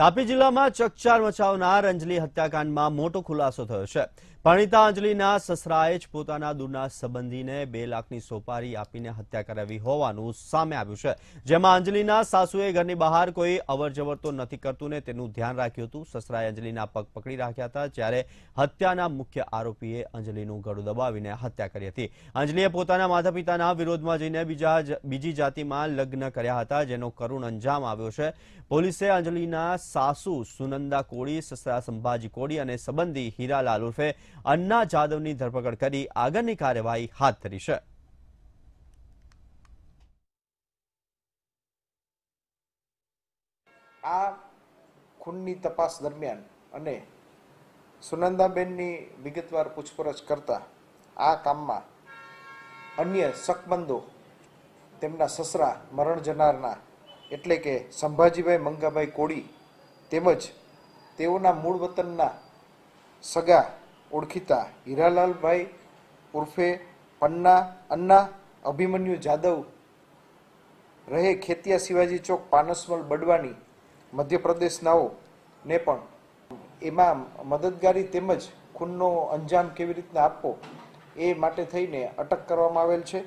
તાપી જિલ્લામાં ચકચાર મચાવનાર અંજલિ હત્યાકાંડમાં મોટો ખુલાસો થયો છે પરણિતા અંજલિના સસરાએ જ પોતાના દૂરના સંબંધીને બે લાખની સોપારી આપીને હત્યા કરાવી હોવાનું સામે આવ્યું છે જેમાં અંજલિના સાસુએ ઘરની બહાર કોઈ અવરજવર તો નથી કરતું ને તેનું ધ્યાન રાખ્યું હતું સસરાએ અંજલિના પગ પકડી રાખ્યા હતા જ્યારે હત્યાના મુખ્ય આરોપીએ અંજલિનું ગળું દબાવીને હત્યા કરી હતી અંજલિએ પોતાના માતા પિતાના વિરોધમાં જઈને બીજા બીજી જાતિમાં લગ્ન કર્યા હતા જેનો કરુણ અંજામ આવ્યો છે પોલીસે અંજલિના સાસુ સુનંદા કોળી સસરા સંભાજી કોળી અને સંબંધી હીરાલાલ ઉર્ફે અન્ના જાદવની ધરપકડ કરી આગળની કાર્યવાહી હાથ ધરી છે આ ખૂનની તપાસ દરમિયાન અને સુનંદાબેનની વિગતવાર પૂછપરછ કરતા આ કામમાં અન્ય શકમંદો તેમના સસરા મરણ જનારના એટલે કે સંભાજીભાઈ મંગાભાઈ કોળી તેમજ તેઓના મૂળ વતનના સગા ઓળખીતા હીરાલાલભાઈ ઉર્ફે પન્ના અન્ના અભિમન્યુ જાદવ રહે ખેતિયા શિવાજી ચોક પાનસમલ બડવાની મધ્યપ્રદેશનાઓ ને પણ એમાં મદદગારી તેમજ ખૂનનો અંજામ કેવી રીતના આપવો એ માટે થઈને અટક કરવામાં આવેલ છે